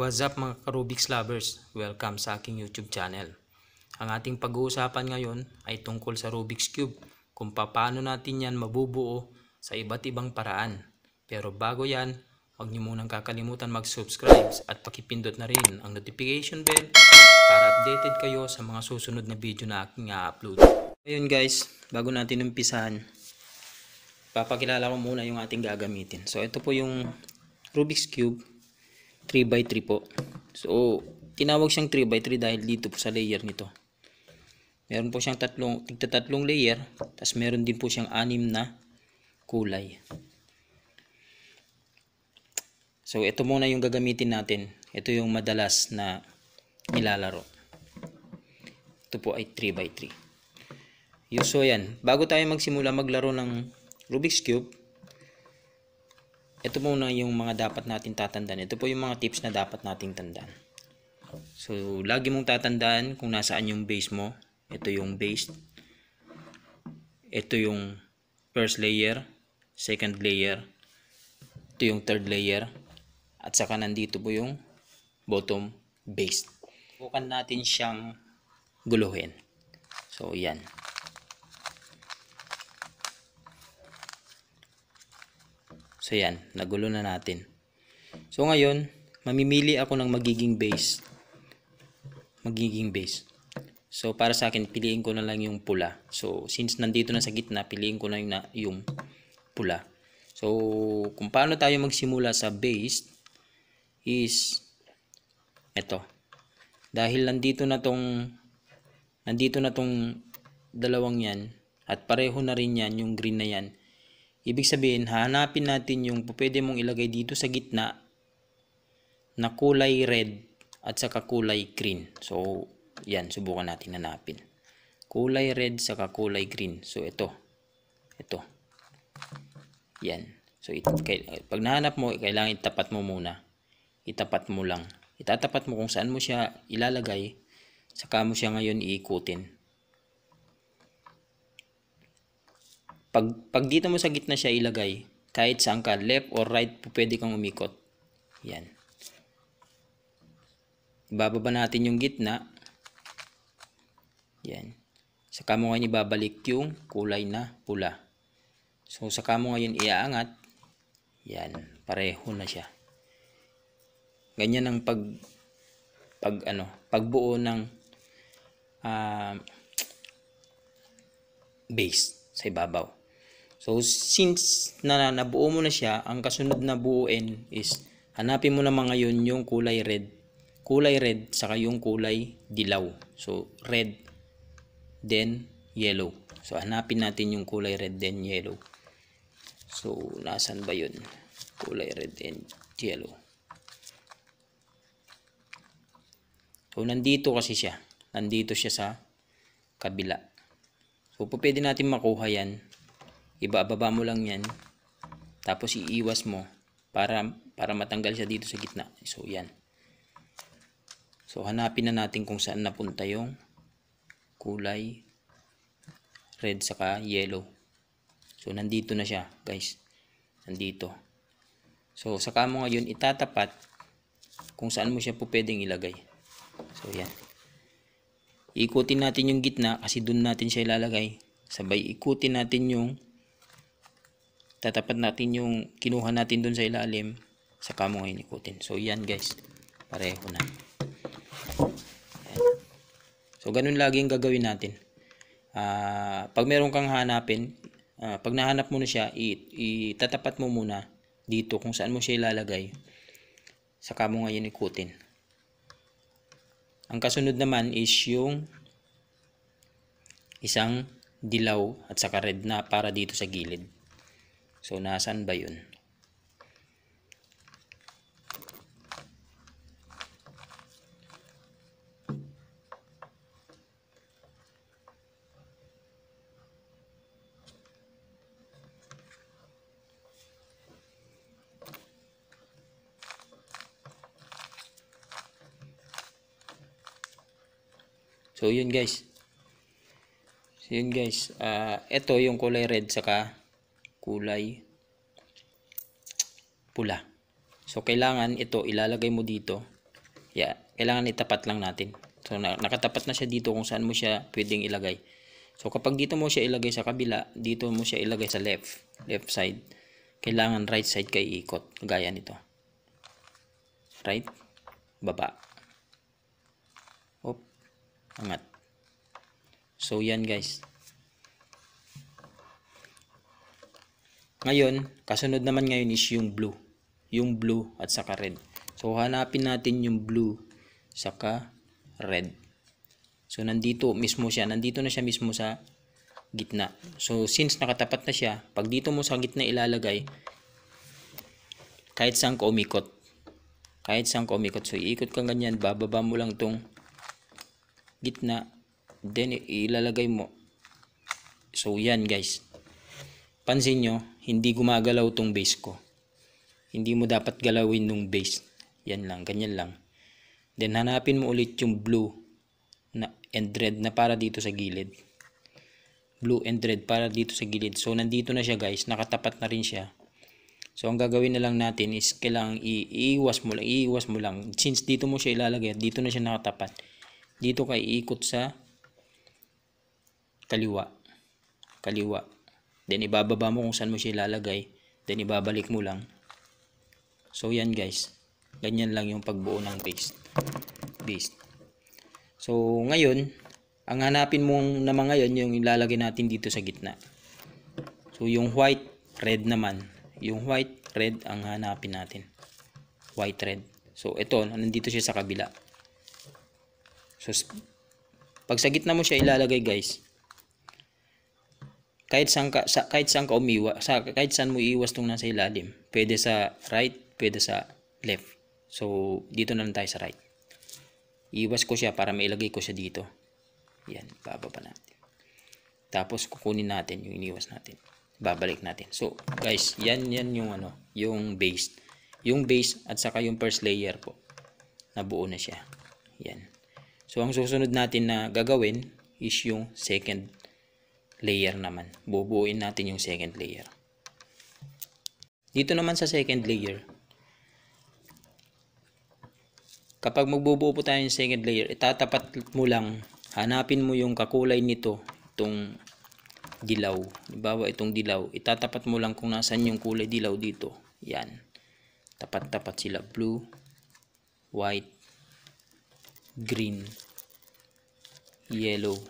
What's up mga Karubik's lovers? Welcome sa aking YouTube channel. Ang ating pag-uusapan ngayon ay tungkol sa Rubik's Cube, kung paano natin yan mabubuo sa iba't ibang paraan. Pero bago yan, huwag niyo munang kakalimutan mag-subscribe at pakipindot na rin ang notification bell para updated kayo sa mga susunod na video na aking upload. Ngayon guys, bago natin umpisahan, papakilala ko muna yung ating gagamitin. So ito po yung Rubik's Cube 3 by 3 po. So, tinawag siyang 3 by 3 dahil dito po sa layer nito. Meron po siyang tatlong, tigtatatlong layer. Tapos meron din po siyang anim na kulay. So, ito muna yung gagamitin natin. Ito yung madalas na nilalaro. Ito po ay 3 by 3 So, yan. Bago tayo magsimula maglaro ng Rubik's Cube, ito muna yung mga dapat natin tatandaan. Ito po yung mga tips na dapat nating tandaan. So, lagi mong tatandaan kung nasaan yung base mo. Ito yung base. Ito yung first layer, second layer, ito yung third layer, at saka nandito po yung bottom base. Bukan natin siyang guluhin. So, yan. So yan, nagulo na natin. So ngayon, mamimili ako ng magiging base. Magiging base. So para sa akin, piliin ko na lang yung pula. So since nandito na sa gitna, piliin ko na yung, na, yung pula. So kung paano tayo magsimula sa base is eto. Dahil nandito na tong nandito na tong dalawang yan at pareho na rin yan yung green na yan Ibig sabihin, hanapin natin yung pwede mong ilagay dito sa gitna na kulay red at saka kulay green. So, yan, subukan natin hanapin. Kulay red saka kulay green. So, ito. Ito. Yan. So, it, pag nahanap mo, kailangan itapat mo muna. Itapat mo lang. Itatapat mo kung saan mo siya ilalagay. Saka mo siya ngayon iikutin. Pag, pag dito mo sa gitna siya ilagay, kahit saan ka, left or right, pwede kang umikot. Yan. Bababa natin yung gitna. Yan. Saka mo ngayon ibabalik yung kulay na pula. So, saka mo ngayon iaangat. Yan. Pareho na siya. Ganyan ang pag pag ano, pagbuo ng uh, base sa ibabaw. So, since na nabuo mo na siya, ang kasunod na buuin is hanapin mo naman ngayon yung kulay red. Kulay red, saka yung kulay dilaw. So, red, then yellow. So, hanapin natin yung kulay red, then yellow. So, nasan ba yun? Kulay red and yellow. So, nandito kasi siya. Nandito siya sa kabila. So, pwede natin makuha yan ibababa mo lang yan tapos iiwas mo para para matanggal siya dito sa gitna so yan so hanapin na natin kung saan napunta yung kulay red saka yellow so nandito na siya guys nandito so saka mo ngayon itatapat kung saan mo siya po pwedeng ilagay so yan ikutin natin yung gitna kasi dun natin siya ilalagay sabay ikutin natin yung tatapat natin yung kinuha natin dun sa ilalim sa mo ngayon ikutin so yan guys pareho na Ayan. so ganun lagi yung gagawin natin uh, pag meron kang hanapin uh, ah, pag nahanap mo na siya itatapat mo muna dito kung saan mo siya ilalagay sa mo ngayon ikutin ang kasunod naman is yung isang dilaw at saka red na para dito sa gilid So, nasan ba yun? So, yun guys. So, yun guys. Uh, ah, ito yung kulay red saka kulay pula. So, kailangan ito ilalagay mo dito. Yeah, kailangan itapat lang natin. So, nakatapat na siya dito kung saan mo siya pwedeng ilagay. So, kapag dito mo siya ilagay sa kabila, dito mo siya ilagay sa left, left side. Kailangan right side kay ikot, gaya nito. Right, baba. Op, angat. So, yan guys. Ngayon, kasunod naman ngayon is yung blue. Yung blue at saka red. So, hanapin natin yung blue saka red. So, nandito mismo siya. Nandito na siya mismo sa gitna. So, since nakatapat na siya, pag dito mo sa gitna ilalagay, kahit saan ka umikot. Kahit saan ka umikot. So, iikot kang ganyan. Bababa mo lang tong gitna. Then, ilalagay mo. So, yan guys Pansin nyo, hindi gumagalaw tong base ko. Hindi mo dapat galawin nung base. Yan lang, ganyan lang. Then hanapin mo ulit yung blue na, and red na para dito sa gilid. Blue and red para dito sa gilid. So nandito na siya guys, nakatapat na rin siya. So ang gagawin na lang natin is kailangang iiwas mo lang, iiwas mo lang. Since dito mo siya ilalagay, dito na siya nakatapat. Dito ka iikot sa kaliwa. Kaliwa. Then ibababa mo kung saan mo siya ilalagay. Then ibabalik mo lang. So yan guys. Ganyan lang yung pagbuo ng paste. Paste. So ngayon, ang hanapin mong naman ngayon yung ilalagay natin dito sa gitna. So yung white, red naman. Yung white, red ang hanapin natin. White, red. So ito, nandito siya sa kabila. So pag sa gitna mo siya ilalagay guys, kahit saan ka sa, kahit saan ka umiwa sa kahit saan mo iiwas tong nasa ilalim pwede sa right pwede sa left so dito na lang tayo sa right iiwas ko siya para mailagay ko siya dito yan bababa natin tapos kukunin natin yung iniwas natin babalik natin so guys yan yan yung ano yung base yung base at saka yung first layer po nabuo na siya yan so ang susunod natin na gagawin is yung second layer naman. Bubuuin natin yung second layer. Dito naman sa second layer, kapag magbubuo po tayo ng second layer, itatapat mo lang, hanapin mo yung kakulay nito, itong dilaw. Bawa itong dilaw, itatapat mo lang kung nasan yung kulay dilaw dito. Yan. Tapat-tapat sila. Blue, white, green, yellow,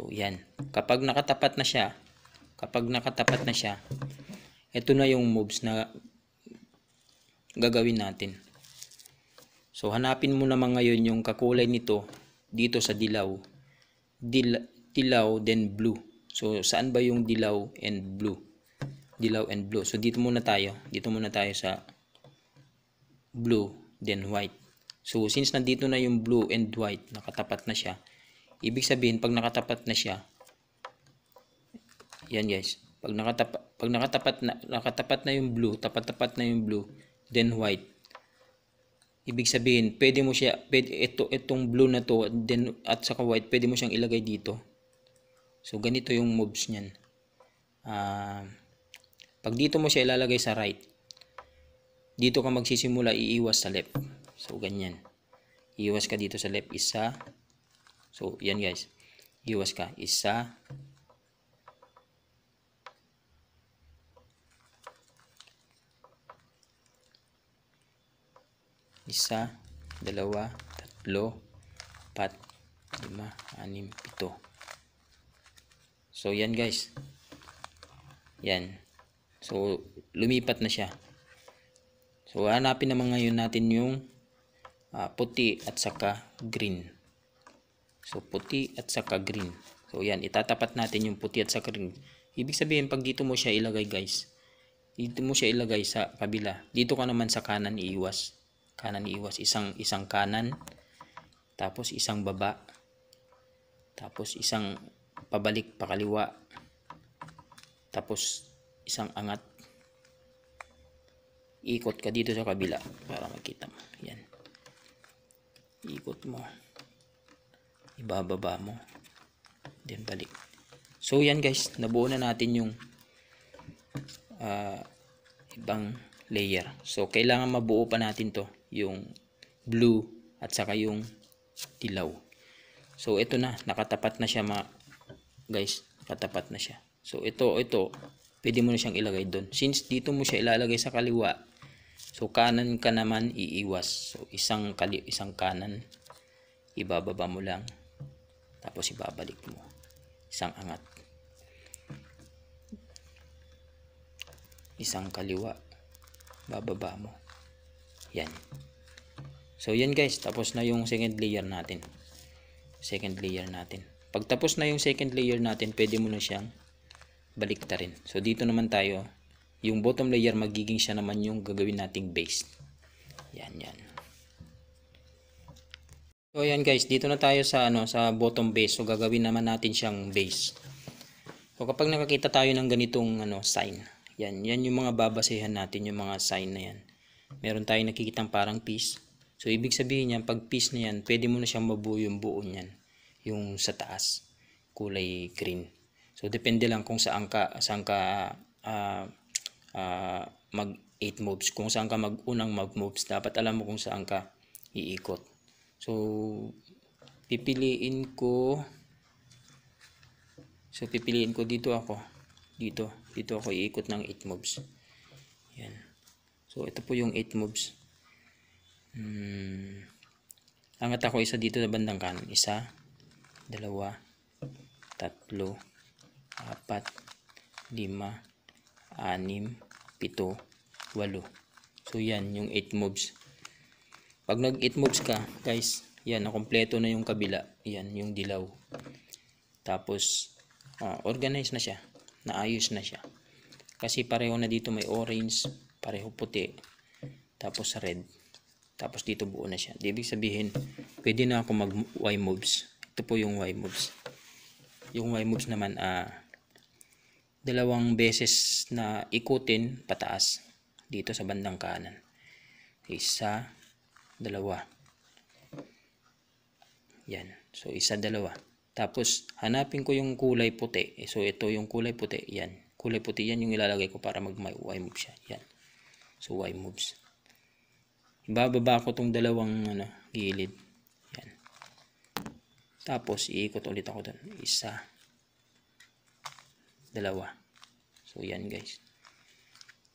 So, yan. Kapag nakatapat na siya, kapag nakatapat na siya, ito na yung moves na gagawin natin. So, hanapin mo naman ngayon yung kakulay nito dito sa dilaw. Dil dilaw, then blue. So, saan ba yung dilaw and blue? Dilaw and blue. So, dito muna tayo. Dito muna tayo sa blue, then white. So, since nandito na yung blue and white, nakatapat na siya, Ibig sabihin, pag nakatapat na siya, yan guys, pag nakatapat, pag nakatapat na, nakatapat na yung blue, tapat-tapat na yung blue, then white. Ibig sabihin, pwede mo siya, pwede, ito, itong blue na to, then, at saka white, pwede mo siyang ilagay dito. So, ganito yung moves niyan. Uh, pag dito mo siya ilalagay sa right, dito ka magsisimula iiwas sa left. So, ganyan. Iiwas ka dito sa left. Isa, So, yan guys. Iwas ka. Isa. Isa. Dalawa. Tatlo. Pat. Lima. Anim. Pito. So, yan guys. Yan. So, lumipat na siya. So, hanapin naman ngayon natin yung uh, puti at saka green. So, puti at saka green. So, yan. Itatapat natin yung puti at saka green. Ibig sabihin, pag dito mo siya ilagay, guys. Dito mo siya ilagay sa kabila. Dito ka naman sa kanan iiwas. Kanan iiwas. Isang, isang kanan. Tapos, isang baba. Tapos, isang pabalik pakaliwa. Tapos, isang angat. Ikot ka dito sa kabila para makita mo. Yan. Ikot mo ibababa mo then balik so yan guys nabuo na natin yung uh, ibang layer so kailangan mabuo pa natin to yung blue at saka yung dilaw so ito na nakatapat na siya mga guys nakatapat na siya so ito ito pwede mo na siyang ilagay doon. Since dito mo siya ilalagay sa kaliwa, so kanan ka naman iiwas. So isang, kali, isang kanan, ibababa mo lang. Tapos ibabalik mo. Isang angat. Isang kaliwa. Bababa mo. Yan. So yan guys, tapos na yung second layer natin. Second layer natin. Pag tapos na yung second layer natin, pwede mo na siyang baliktarin. So dito naman tayo, yung bottom layer magiging siya naman yung gagawin nating base. Yan, yan. So ayan guys, dito na tayo sa ano sa bottom base. So gagawin naman natin siyang base. So kapag nakakita tayo ng ganitong ano sign, yan, yan yung mga babasehan natin, yung mga sign na yan. Meron tayong nakikitang parang piece. So ibig sabihin niyan, pag piece na yan, pwede mo na siyang mabuo yung buo niyan, yung sa taas, kulay green. So depende lang kung saan ka saan ka uh, ah, uh, ah, mag 8 moves, kung saan ka mag unang mag moves, dapat alam mo kung saan ka iikot. So, pipiliin ko So, pipiliin ko dito ako. Dito. Dito ako iikot ng 8 moves. Yan. So, ito po yung 8 moves. Hmm. Angat ako isa dito na bandang kanan. Isa, dalawa, tatlo, apat, lima, anim, pito, walo. So, yan yung 8 moves. Pag nag-it moves ka, guys, yan, nakompleto na yung kabila. Yan, yung dilaw. Tapos, uh, ah, organized na siya. Naayos na siya. Kasi pareho na dito may orange, pareho puti, tapos red. Tapos dito buo na siya. Di ibig sabihin, pwede na ako mag Y moves. Ito po yung Y moves. Yung Y moves naman, ah, uh, dalawang beses na ikutin pataas dito sa bandang kanan. Isa, dalawa. Yan. So, isa, dalawa. Tapos, hanapin ko yung kulay puti. Eh, so, ito yung kulay puti. Yan. Kulay puti yan yung ilalagay ko para mag-Y move siya. Yan. So, Y moves. Ibababa ko tong dalawang ano, gilid. Yan. Tapos, iikot ulit ako doon. Isa. Dalawa. So, yan guys.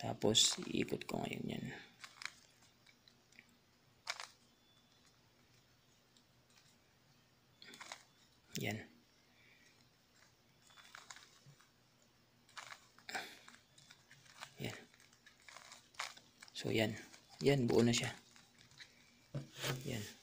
Tapos, iikot ko ngayon yan. Yan. Yan. So, yan. Yan, buo na siya. Yan.